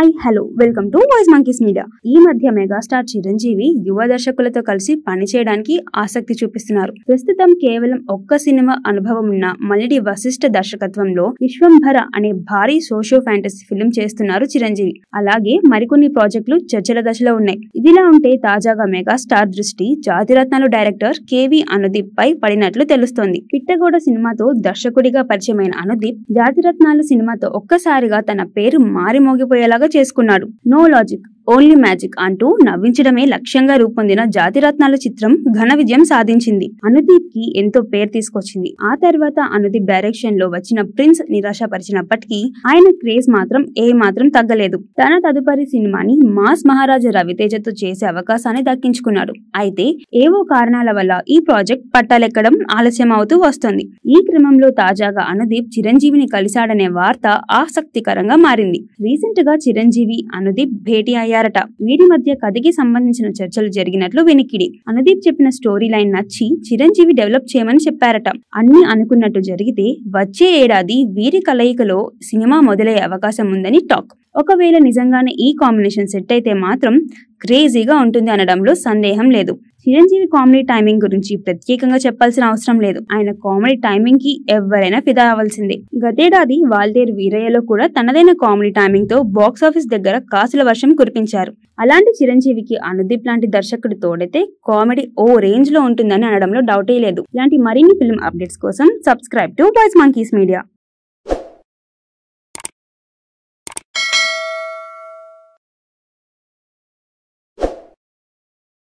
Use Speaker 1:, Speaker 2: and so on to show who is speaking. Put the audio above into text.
Speaker 1: hi hello welcome to Voice Monkeys Media ఈ మధ్య megastar Chiranjeevi యువ దర్శకులతో కలిసి పనిచేయడానికి ఆసక్తి చూపిస్తున్నారు ప్రస్తుతం కేవలం ఒక్క సినిమా అనుభవం ఉన్న మల్లిడి వశిష్ఠ దర్శకత్వంలో విశ్వంభర అనే భారీ సోషో ఫ్యాంటసీ ఫిల్మ్ చేస్తున్నారు చిరంజీవి అలాగే మరికొన్ని ప్రాజెక్టులు చర్చల దశలో ఉన్నాయి ఇదిలా ఉంటే తాజాగా మెగాస్టార్ దృష్టి జాతిరత్నాలు డైరెక్టర్ కేవి అనుదీప్ పై పడినట్లు తెలుస్తోంది పిట్టగోడ సినిమాతో దర్శకుడిగా పరిచయమైన అనుదీప్ జాతిరత్నాలు సినిమాతో ఒక్కసారిగా తన పేరు మారిమోగిపోయేలాగా చేసుకున్నాడు నో లాజిక్ ఓన్లీ మ్యాజిక్ అంటూ నవ్వించడమే లక్ష్యంగా రూపొందిన జాతిరత్నాల చిత్రం ఘన విజయం సాధించింది అనుదీప్ కి ఎంతో పేరు తీసుకొచ్చింది ఆ తర్వాత అనుదీప్ డైరెక్షన్ లో వచ్చిన ప్రిన్స్ నిరాశపరిచినప్పటికీ ఆయన క్రేజ్ మాత్రం ఏ మాత్రం తగ్గలేదు తన తదుపరి సినిమాని మాస్ మహారాజా రవితేజతో చేసే అవకాశాన్ని దక్కించుకున్నాడు అయితే ఏవో కారణాల వల్ల ఈ ప్రాజెక్ట్ పట్టాలెక్కడం ఆలస్యం అవుతూ వస్తుంది ఈ క్రమంలో తాజాగా అనుదీప్ చిరంజీవిని కలిశాడనే వార్త ఆసక్తికరంగా మారింది రీసెంట్ గా చిరంజీవి అనుదీప్ భేటీ అయ్యారట వీరి మధ్య కథకి సంబంధించిన చర్చలు జరిగినట్లు వెనికిడి అనుదీప్ చెప్పిన స్టోరీ లైన్ నచ్చి చిరంజీవి డెవలప్ చేయమని చెప్పారట అన్ని అనుకున్నట్టు జరిగితే వచ్చే ఏడాది వీరి కలయికలో సినిమా మొదలయ్యే అవకాశం ఉందని టాక్ ఒకవేళ నిజంగానే ఈ కాంబినేషన్ సెట్ అయితే మాత్రం క్రేజీగా ఉంటుంది అనడంలో సందేహం లేదు చిరంజీవి కామెడీ టైమింగ్ గురించి ప్రత్యేకంగా చెప్పాల్సిన అవసరం లేదు ఆయన కామెడీ టైమింగ్ కి ఎవరైనా ఫిదా అవ్వాల్సిందే గతేడాది వాల్దేర్ వీరయ్యలో కూడా తనదైన కామెడీ టైమింగ్ తో బాక్స్ ఆఫీస్ దగ్గర కాసుల వర్షం కురిపించారు అలాంటి చిరంజీవికి అనుదీప్ లాంటి దర్శకుడు తోడైతే కామెడీ ఓ రేంజ్ లో ఉంటుందని అనడంలో డౌటే లేదు ఇలాంటి మరిన్ని ఫిల్మ్ అప్డేట్స్ కోసం subscribe to Voice Monkeys media